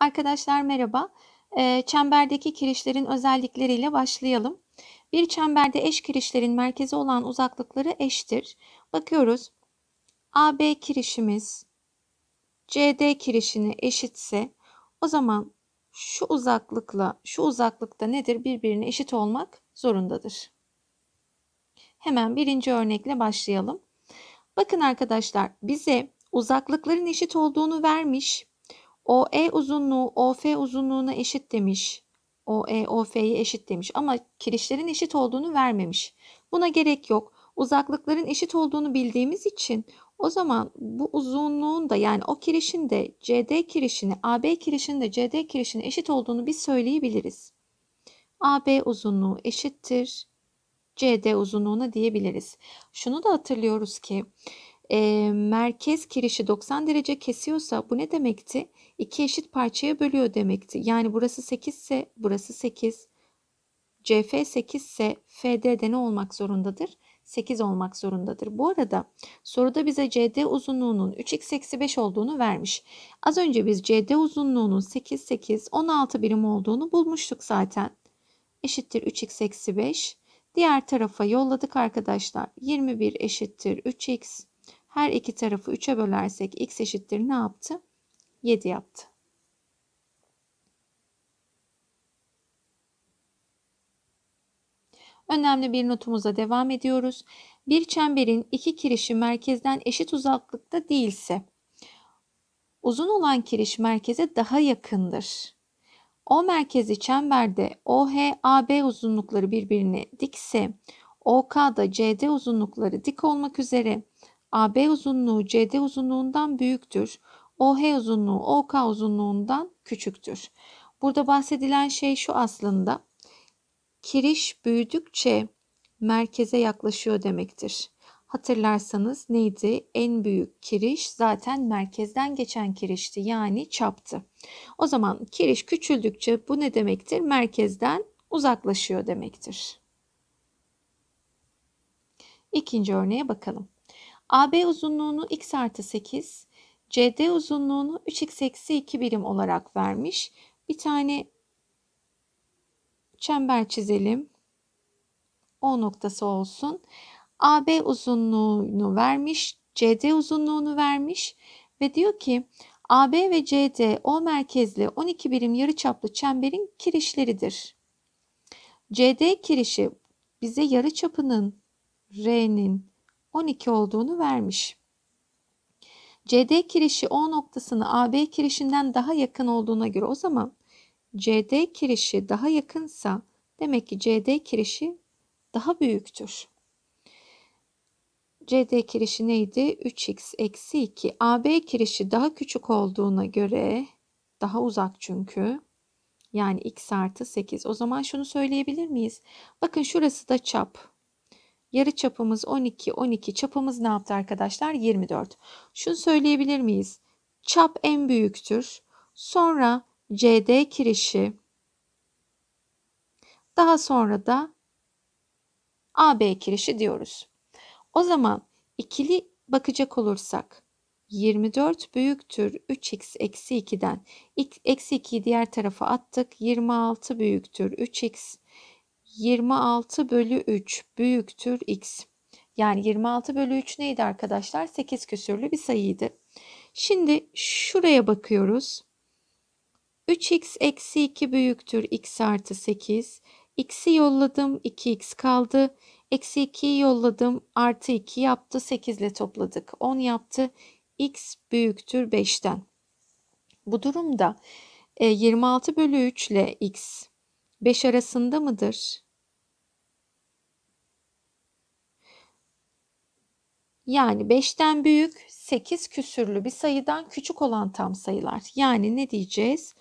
Arkadaşlar merhaba. Ee, çemberdeki kirişlerin özellikleriyle başlayalım. Bir çemberde eş kirişlerin merkezi olan uzaklıkları eştir. Bakıyoruz. AB kirişimiz CD kirişini eşitse o zaman şu uzaklıkla şu uzaklıkta nedir? Birbirine eşit olmak zorundadır. Hemen birinci örnekle başlayalım. Bakın arkadaşlar bize uzaklıkların eşit olduğunu vermiş. OE uzunluğu OF uzunluğuna eşit demiş. OE OF'ye eşit demiş ama kirişlerin eşit olduğunu vermemiş. Buna gerek yok. Uzaklıkların eşit olduğunu bildiğimiz için o zaman bu uzunluğun da yani o kirişin de CD kirişini, AB kirişinin de CD kirişine eşit olduğunu biz söyleyebiliriz. AB uzunluğu eşittir CD uzunluğuna diyebiliriz. Şunu da hatırlıyoruz ki e, merkez kirişi 90 derece kesiyorsa bu ne demekti? İki eşit parçaya bölüyor demekti. Yani burası 8 ise burası 8. CF 8 ise FD'de ne olmak zorundadır? 8 olmak zorundadır. Bu arada soruda bize CD uzunluğunun 3x eksi 5 olduğunu vermiş. Az önce biz CD uzunluğunun 8, 8, 16 birim olduğunu bulmuştuk zaten. Eşittir 3x eksi 5. Diğer tarafa yolladık arkadaşlar. 21 eşittir 3x her iki tarafı 3'e bölersek x eşittir ne yaptı? 7 yaptı. Önemli bir notumuza devam ediyoruz. Bir çemberin iki kirişi merkezden eşit uzaklıkta değilse uzun olan kiriş merkeze daha yakındır. O merkezi çemberde OH, AB uzunlukları birbirine dikse, OK da CD uzunlukları dik olmak üzere AB uzunluğu CD uzunluğundan büyüktür. OH uzunluğu OK uzunluğundan küçüktür. Burada bahsedilen şey şu aslında. Kiriş büyüdükçe merkeze yaklaşıyor demektir. Hatırlarsanız neydi? En büyük kiriş zaten merkezden geçen kirişti yani çaptı. O zaman kiriş küçüldükçe bu ne demektir? Merkezden uzaklaşıyor demektir. İkinci örneğe bakalım. AB uzunluğunu x artı 8, CD uzunluğunu 3x eksi 2 birim olarak vermiş. Bir tane çember çizelim. O noktası olsun. AB uzunluğunu vermiş, CD uzunluğunu vermiş ve diyor ki AB ve CD O merkezli 12 birim yarıçaplı çemberin kirişleridir. CD kirişi bize yarıçapının R'nin 12 olduğunu vermiş. CD kirişi O noktasını AB kirişinden daha yakın olduğuna göre o zaman CD kirişi daha yakınsa demek ki CD kirişi daha büyüktür. CD kirişi neydi? 3x eksi 2. AB kirişi daha küçük olduğuna göre daha uzak çünkü. Yani x artı 8. O zaman şunu söyleyebilir miyiz? Bakın şurası da çap. Yarı çapımız 12, 12. Çapımız ne yaptı arkadaşlar? 24. Şunu söyleyebilir miyiz? Çap en büyüktür. Sonra CD kirişi. Daha sonra da AB kirişi diyoruz. O zaman ikili bakacak olursak 24 büyüktür 3x eksi 2'den. Eksi 2'yi diğer tarafa attık. 26 büyüktür 3x 26 bölü 3 büyüktür x. Yani 26 bölü 3 neydi arkadaşlar? 8 küsürlü bir sayıydı. Şimdi şuraya bakıyoruz. 3x eksi 2 büyüktür x artı 8. X'i yolladım 2x kaldı. Eksi 2'yi yolladım artı 2 yaptı 8 ile topladık. 10 yaptı x büyüktür 5'ten. Bu durumda 26 e, bölü 3 ile x 5 arasında mıdır? Yani 5'ten büyük 8 küsürlü bir sayıdan küçük olan tam sayılar. Yani ne diyeceğiz?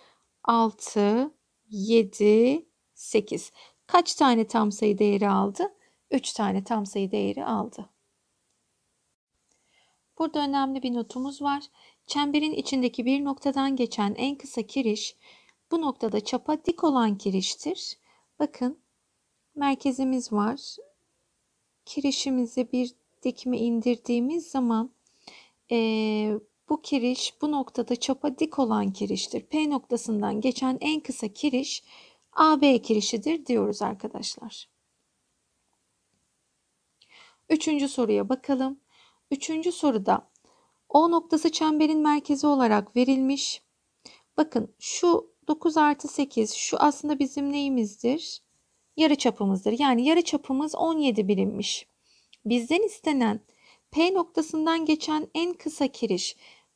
6, 7, 8. Kaç tane tam sayı değeri aldı? 3 tane tam sayı değeri aldı. Burada önemli bir notumuz var. Çemberin içindeki bir noktadan geçen en kısa kiriş bu noktada çapa dik olan kiriştir. Bakın merkezimiz var. Kirişimizi bir dikimi indirdiğimiz zaman e, bu kiriş bu noktada çapa dik olan kiriştir. P noktasından geçen en kısa kiriş AB kirişidir diyoruz arkadaşlar. Üçüncü soruya bakalım. Üçüncü soruda O noktası çemberin merkezi olarak verilmiş. Bakın şu 9 artı 8 şu aslında bizim neyimizdir? Yarı çapımızdır. Yani yarı çapımız 17 birimmiş bizden istenen P noktasından geçen en kısa kiriş.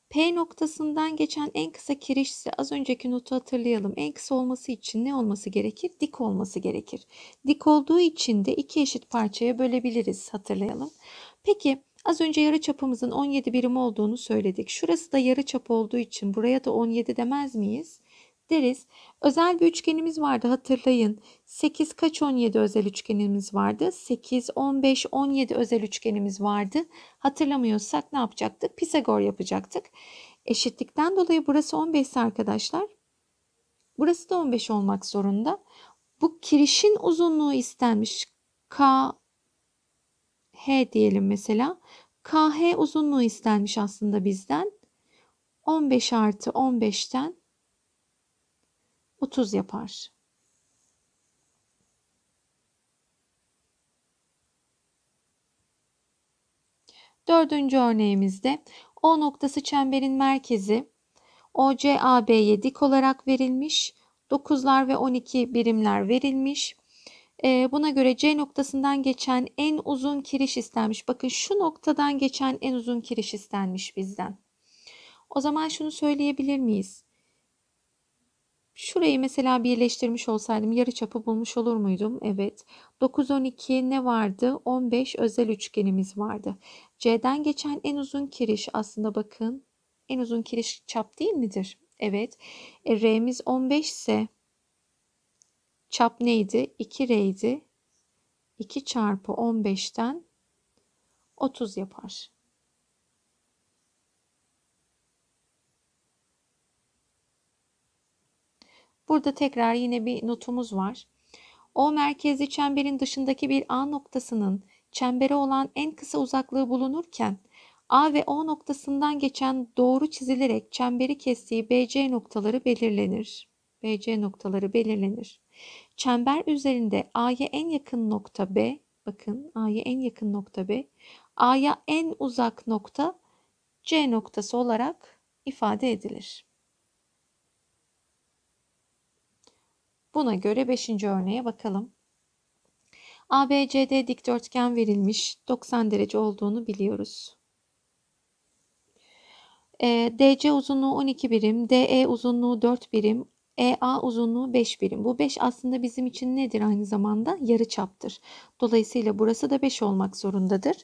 P noktasından geçen en kısa kiriş ise az önceki notu hatırlayalım. En kısa olması için ne olması gerekir? Dik olması gerekir. Dik olduğu için de iki eşit parçaya bölebiliriz hatırlayalım. Peki az önce yarı çapımızın 17 birim olduğunu söyledik. Şurası da yarı çap olduğu için buraya da 17 demez miyiz? deriz. Özel bir üçgenimiz vardı hatırlayın. 8 kaç 17 özel üçgenimiz vardı? 8, 15, 17 özel üçgenimiz vardı. Hatırlamıyorsak ne yapacaktık? Pisagor yapacaktık. Eşitlikten dolayı burası 15 ise arkadaşlar. Burası da 15 olmak zorunda. Bu kirişin uzunluğu istenmiş. K, H diyelim mesela. KH uzunluğu istenmiş aslında bizden. 15 artı 15'ten 30 yapar. Dördüncü örneğimizde O noktası çemberin merkezi OCAB'ye dik olarak verilmiş. 9'lar ve 12 birimler verilmiş. Ee, buna göre C noktasından geçen en uzun kiriş istenmiş. Bakın şu noktadan geçen en uzun kiriş istenmiş bizden. O zaman şunu söyleyebilir miyiz? Şurayı mesela birleştirmiş olsaydım yarı çapı bulmuş olur muydum? Evet. 9, 12 ne vardı? 15 özel üçgenimiz vardı. C'den geçen en uzun kiriş aslında bakın. En uzun kiriş çap değil midir? Evet. E, R'miz 15 ise çap neydi? 2R'ydi. 2 çarpı 15'ten 30 yapar. Burada tekrar yine bir notumuz var. O merkezli çemberin dışındaki bir A noktasının çembere olan en kısa uzaklığı bulunurken A ve O noktasından geçen doğru çizilerek çemberi kestiği BC noktaları belirlenir. BC noktaları belirlenir. Çember üzerinde A'ya en yakın nokta B, bakın A'ya en yakın nokta B, A'ya en uzak nokta C noktası olarak ifade edilir. Buna göre 5. örneğe bakalım. ABCD dikdörtgen verilmiş 90 derece olduğunu biliyoruz. E, DC uzunluğu 12 birim, DE uzunluğu 4 birim, EA uzunluğu 5 birim. Bu 5 aslında bizim için nedir aynı zamanda? Yarı çaptır. Dolayısıyla burası da 5 olmak zorundadır.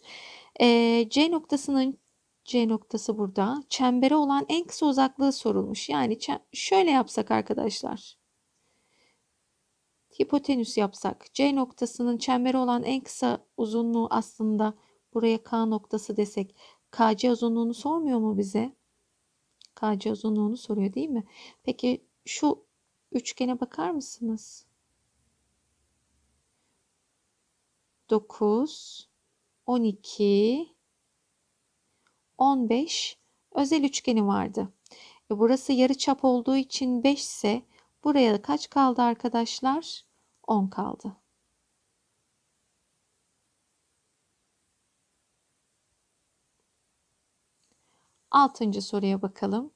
E, C noktasının C noktası burada. Çembere olan en kısa uzaklığı sorulmuş. Yani şöyle yapsak arkadaşlar hipotenüs yapsak C noktasının çemberi olan en kısa uzunluğu aslında buraya K noktası desek KC uzunluğunu sormuyor mu bize? KC uzunluğunu soruyor değil mi? Peki şu üçgene bakar mısınız? 9 12 15 özel üçgeni vardı. E, burası yarı çap olduğu için 5 ise Buraya kaç kaldı arkadaşlar? 10 kaldı. Altıncı soruya bakalım.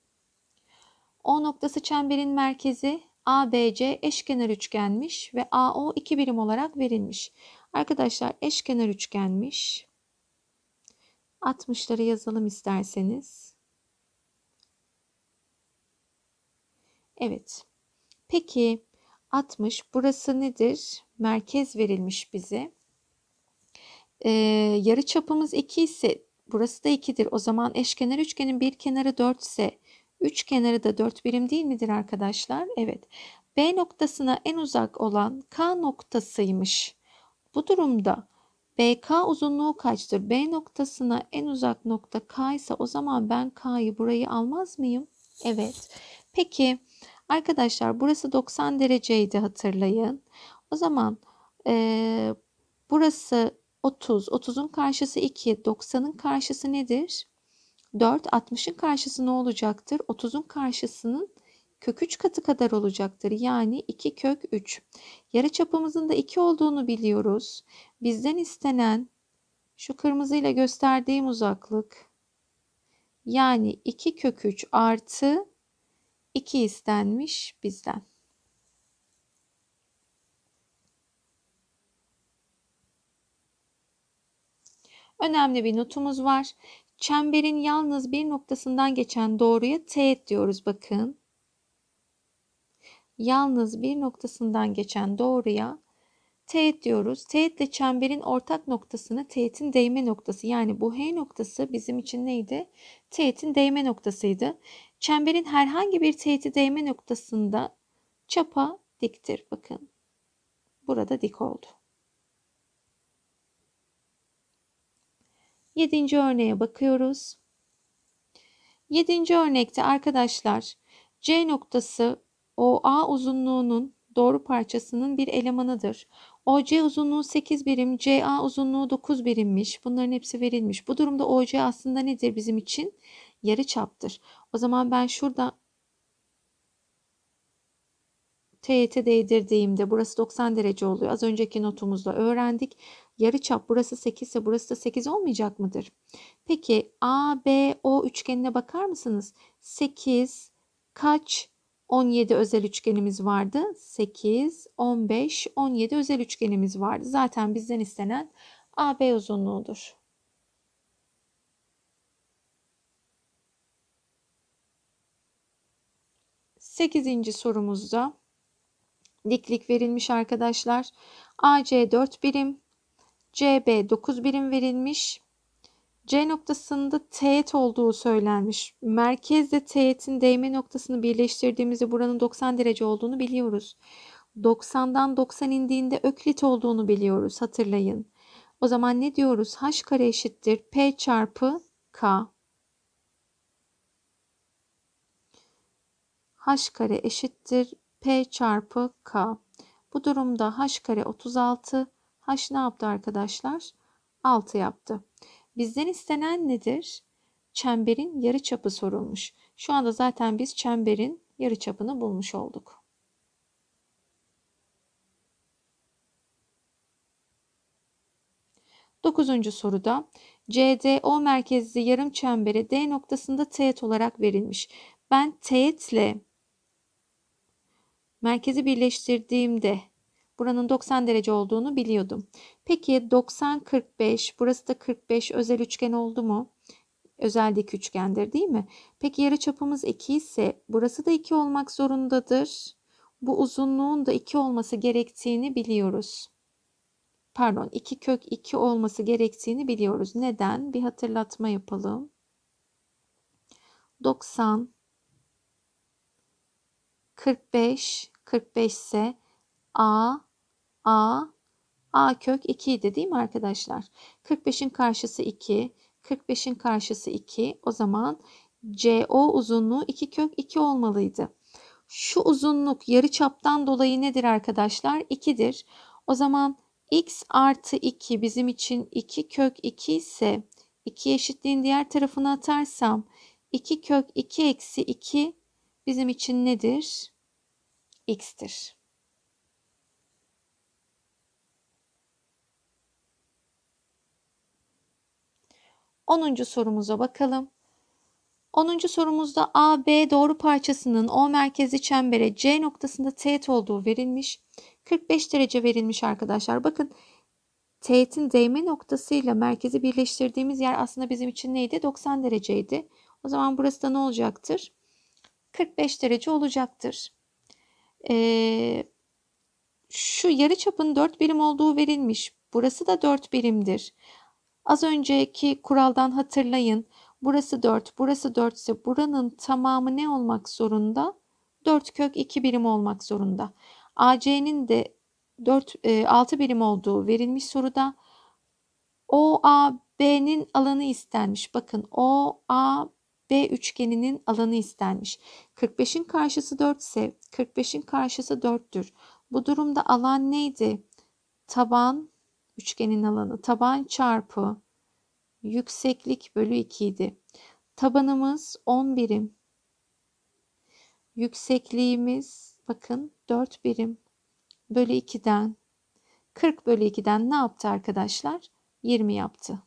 O noktası çemberin merkezi ABC eşkenar üçgenmiş ve AO 2 birim olarak verilmiş. Arkadaşlar eşkenar üçgenmiş. 60'ları yazalım isterseniz. Evet. Peki 60 burası nedir? Merkez verilmiş bize. Ee, yarı çapımız 2 ise burası da 2'dir. O zaman eşkenar üçgenin bir kenarı 4 ise üç kenarı da 4 birim değil midir arkadaşlar? Evet. B noktasına en uzak olan K noktasıymış. Bu durumda BK uzunluğu kaçtır? B noktasına en uzak nokta K ise o zaman ben K'yı burayı almaz mıyım? Evet. Peki Arkadaşlar burası 90 dereceydi hatırlayın. O zaman e, burası 30. 30'un karşısı 2. 90'ın karşısı nedir? 4. 60'ın karşısı ne olacaktır? 30'un karşısının kök 3 katı kadar olacaktır. Yani 2 kök 3. Yarı çapımızın da 2 olduğunu biliyoruz. Bizden istenen şu kırmızıyla gösterdiğim uzaklık yani 2 kök 3 artı 2 istenmiş bizden. Önemli bir notumuz var. Çemberin yalnız bir noktasından geçen doğruya teğet diyoruz bakın. Yalnız bir noktasından geçen doğruya teğet diyoruz. Teğetle çemberin ortak noktasını teğetin değme noktası yani bu H noktası bizim için neydi? Teğetin değme noktasıydı. Çemberin herhangi bir teğeti değme noktasında çapa diktir. Bakın burada dik oldu. Yedinci örneğe bakıyoruz. Yedinci örnekte arkadaşlar C noktası OA uzunluğunun doğru parçasının bir elemanıdır. OC uzunluğu 8 birim, CA uzunluğu 9 birimmiş. Bunların hepsi verilmiş. Bu durumda OC aslında nedir bizim için? yarı çaptır. O zaman ben şurada teğete değdirdiğimde burası 90 derece oluyor. Az önceki notumuzda öğrendik. Yarı çap burası 8 ise burası da 8 olmayacak mıdır? Peki ABO üçgenine bakar mısınız? 8 kaç 17 özel üçgenimiz vardı. 8, 15, 17 özel üçgenimiz vardı. Zaten bizden istenen AB uzunluğudur. 8. sorumuzda diklik verilmiş arkadaşlar. AC 4 birim, CB 9 birim verilmiş. C noktasında teğet olduğu söylenmiş. Merkezle teğetin değme noktasını birleştirdiğimizde buranın 90 derece olduğunu biliyoruz. 90'dan 90 indiğinde öklit olduğunu biliyoruz hatırlayın. O zaman ne diyoruz? H kare eşittir P çarpı K. h kare eşittir p çarpı k. Bu durumda h kare 36. h ne yaptı arkadaşlar? 6 yaptı. Bizden istenen nedir? Çemberin yarı çapı sorulmuş. Şu anda zaten biz çemberin yarı çapını bulmuş olduk. Dokuzuncu soruda CDO merkezli yarım çembere D noktasında teğet olarak verilmiş. Ben teğetle merkezi birleştirdiğimde buranın 90 derece olduğunu biliyordum. Peki 90 45 burası da 45 özel üçgen oldu mu? Özel dik üçgendir değil mi? Peki yarı çapımız 2 ise burası da 2 olmak zorundadır. Bu uzunluğun da 2 olması gerektiğini biliyoruz. Pardon 2 kök 2 olması gerektiğini biliyoruz. Neden? Bir hatırlatma yapalım. 90 45, 45 ise A, A, A kök 2 idi değil mi arkadaşlar? 45'in karşısı 2, 45'in karşısı 2. O zaman CO uzunluğu 2 kök 2 olmalıydı. Şu uzunluk yarı çaptan dolayı nedir arkadaşlar? 2'dir. O zaman x artı 2 bizim için 2 kök 2 ise 2 eşitliğin diğer tarafına atarsam 2 kök 2 eksi 2 bizim için nedir? X'tir. Onuncu sorumuza bakalım. Onuncu sorumuzda A, B doğru parçasının O merkezi çembere C noktasında teğet olduğu verilmiş. 45 derece verilmiş arkadaşlar. Bakın teğetin değme noktasıyla merkezi birleştirdiğimiz yer aslında bizim için neydi? 90 dereceydi. O zaman burası da ne olacaktır? 45 derece olacaktır. Ee, şu yarı çapın 4 birim olduğu verilmiş. Burası da 4 birimdir. Az önceki kuraldan hatırlayın. Burası 4, burası 4 ise buranın tamamı ne olmak zorunda? 4 kök 2 birim olmak zorunda. AC'nin de 4, 6 e, birim olduğu verilmiş soruda. OAB'nin alanı istenmiş. Bakın OAB B üçgeninin alanı istenmiş. 45'in karşısı 4 ise 45'in karşısı 4'tür. Bu durumda alan neydi? Taban üçgenin alanı. Taban çarpı yükseklik bölü 2 idi. Tabanımız 10 birim. Yüksekliğimiz bakın 4 birim bölü 2'den 40 bölü 2'den ne yaptı arkadaşlar? 20 yaptı.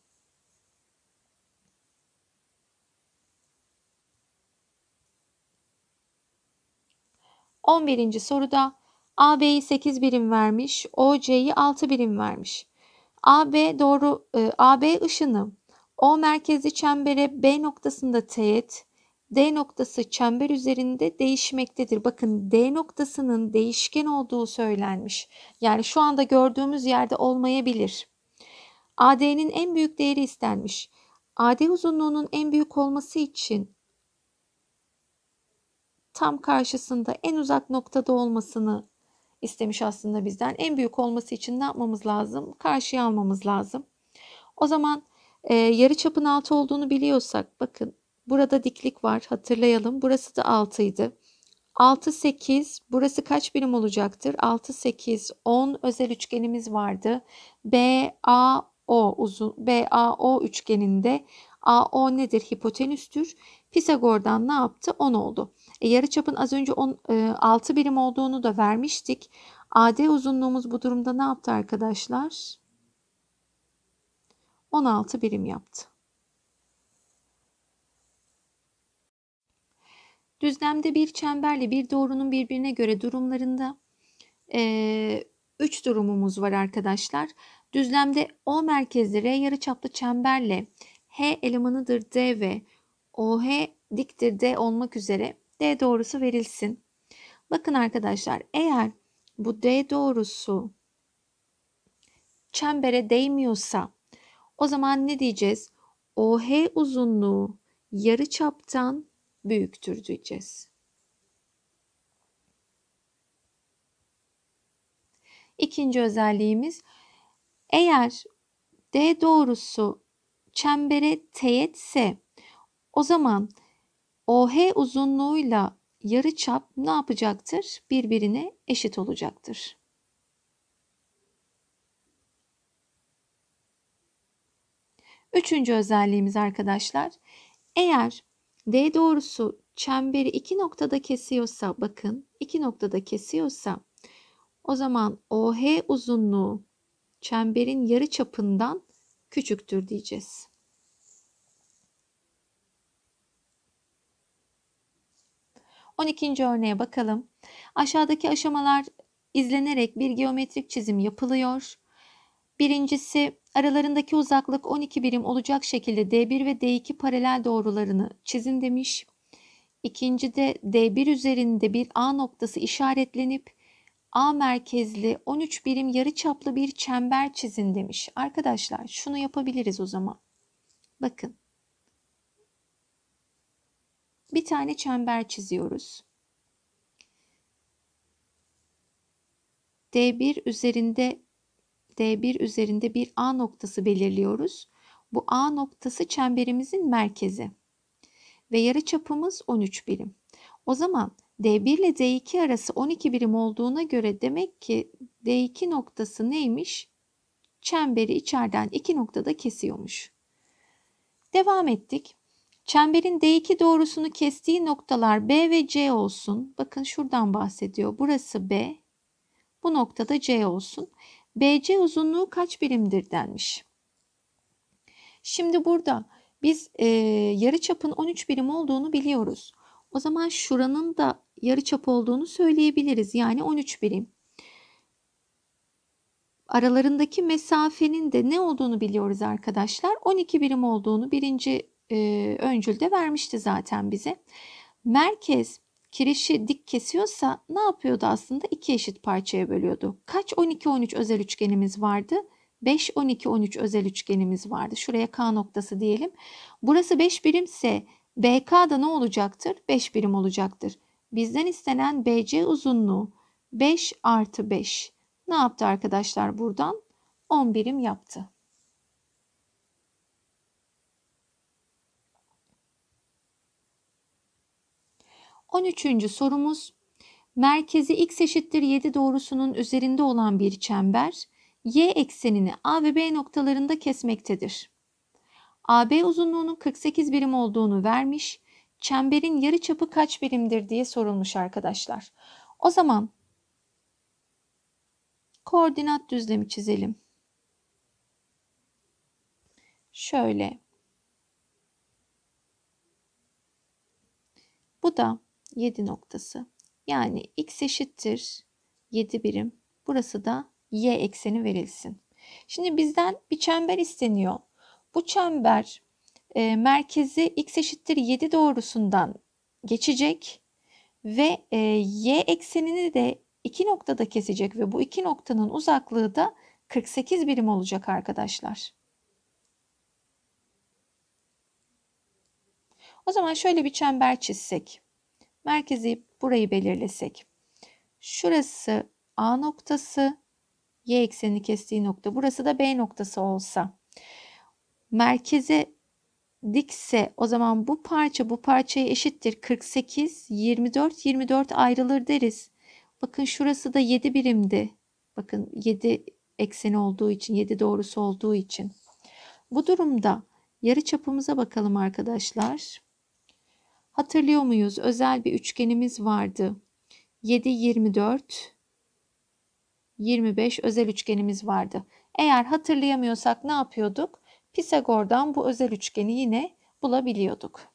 11. soruda AB'yi 8 birim vermiş, OC'yi 6 birim vermiş. AB doğru e, AB ışını O merkezli çembere B noktasında teğet, D noktası çember üzerinde değişmektedir. Bakın D noktasının değişken olduğu söylenmiş. Yani şu anda gördüğümüz yerde olmayabilir. AD'nin en büyük değeri istenmiş. AD uzunluğunun en büyük olması için tam karşısında en uzak noktada olmasını istemiş aslında bizden. En büyük olması için ne yapmamız lazım? Karşıya almamız lazım. O zaman e, yarı çapın altı olduğunu biliyorsak bakın burada diklik var hatırlayalım. Burası da altıydı. idi. 6 8 burası kaç birim olacaktır? 6 8 10 özel üçgenimiz vardı. BAO uzun BAO üçgeninde AO nedir? Hipotenüstür. Fisagordan ne yaptı? 10 oldu. E, yarı çapın az önce 10, e, 6 birim olduğunu da vermiştik. AD uzunluğumuz bu durumda ne yaptı arkadaşlar? 16 birim yaptı. Düzlemde bir çemberle bir doğrunun birbirine göre durumlarında 3 e, üç durumumuz var arkadaşlar. Düzlemde O merkezli R yarıçaplı çemberle H elemanıdır D ve OH diktir D olmak üzere D doğrusu verilsin. Bakın arkadaşlar eğer bu D doğrusu çembere değmiyorsa o zaman ne diyeceğiz? OH uzunluğu yarı çaptan büyüktür diyeceğiz. İkinci özelliğimiz eğer D doğrusu çembere teğetse o zaman OH uzunluğuyla yarı çap ne yapacaktır? Birbirine eşit olacaktır. Üçüncü özelliğimiz arkadaşlar. Eğer D doğrusu çemberi iki noktada kesiyorsa bakın iki noktada kesiyorsa o zaman OH uzunluğu çemberin yarı çapından küçüktür diyeceğiz. 12. örneğe bakalım. Aşağıdaki aşamalar izlenerek bir geometrik çizim yapılıyor. Birincisi aralarındaki uzaklık 12 birim olacak şekilde D1 ve D2 paralel doğrularını çizin demiş. İkinci de D1 üzerinde bir A noktası işaretlenip A merkezli 13 birim yarıçaplı bir çember çizin demiş. Arkadaşlar şunu yapabiliriz o zaman. Bakın bir tane çember çiziyoruz. D1 üzerinde D1 üzerinde bir A noktası belirliyoruz. Bu A noktası çemberimizin merkezi. Ve yarıçapımız 13 birim. O zaman D1 ile D2 arası 12 birim olduğuna göre demek ki D2 noktası neymiş? Çemberi içeriden iki noktada kesiyormuş. Devam ettik. Çemberin D2 doğrusunu kestiği noktalar B ve C olsun. Bakın şuradan bahsediyor. Burası B. Bu noktada C olsun. BC uzunluğu kaç birimdir denmiş. Şimdi burada biz e, yarı çapın 13 birim olduğunu biliyoruz. O zaman şuranın da yarı çap olduğunu söyleyebiliriz. Yani 13 birim. Aralarındaki mesafenin de ne olduğunu biliyoruz arkadaşlar. 12 birim olduğunu birinci e, öncülde vermişti zaten bize. Merkez kirişi dik kesiyorsa ne yapıyordu aslında? İki eşit parçaya bölüyordu. Kaç 12-13 özel üçgenimiz vardı? 5, 12, 13 özel üçgenimiz vardı. Şuraya K noktası diyelim. Burası 5 birimse BK da ne olacaktır? 5 birim olacaktır. Bizden istenen BC uzunluğu 5 artı 5. Ne yaptı arkadaşlar buradan? 10 birim yaptı. 13. sorumuz merkezi x eşittir 7 doğrusunun üzerinde olan bir çember y eksenini A ve B noktalarında kesmektedir. AB uzunluğunun 48 birim olduğunu vermiş, çemberin yarı çapı kaç birimdir diye sorulmuş arkadaşlar. O zaman koordinat düzlemi çizelim. Şöyle. Bu da 7 noktası. Yani x eşittir 7 birim. Burası da y ekseni verilsin. Şimdi bizden bir çember isteniyor. Bu çember e, merkezi x eşittir 7 doğrusundan geçecek ve e, y eksenini de iki noktada kesecek ve bu iki noktanın uzaklığı da 48 birim olacak arkadaşlar. O zaman şöyle bir çember çizsek. Merkezi burayı belirlesek. Şurası A noktası, Y eksenini kestiği nokta. Burası da B noktası olsa. Merkeze dikse o zaman bu parça bu parçaya eşittir. 48, 24, 24 ayrılır deriz. Bakın şurası da 7 birimdi. Bakın 7 ekseni olduğu için, 7 doğrusu olduğu için. Bu durumda yarı çapımıza bakalım arkadaşlar. Hatırlıyor muyuz? Özel bir üçgenimiz vardı. 7, 24, 25 özel üçgenimiz vardı. Eğer hatırlayamıyorsak ne yapıyorduk? Pisagor'dan bu özel üçgeni yine bulabiliyorduk.